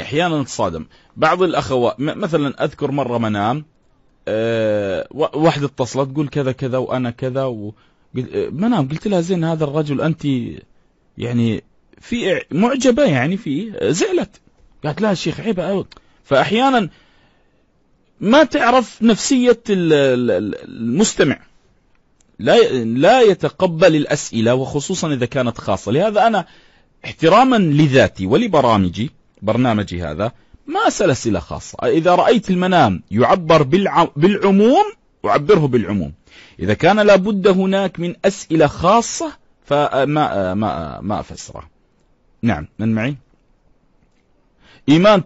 احيانا نتصادم بعض الاخوات مثلا اذكر مره منام أه واحده اتصلت تقول كذا كذا وانا كذا و آه، منام قلت لها زين هذا الرجل انت يعني في معجبه يعني في آه، زعلت قالت لا شيخ عيب فاحيانا ما تعرف نفسيه المستمع لا لا يتقبل الاسئله وخصوصا اذا كانت خاصه لهذا انا احتراما لذاتي ولبرامجي برنامجي هذا ما سلسلة أسئلة خاصة إذا رأيت المنام يعبر بالعموم أعبره بالعموم إذا كان لابد هناك من أسئلة خاصة فما ما ما أفسره نعم من معي إيمان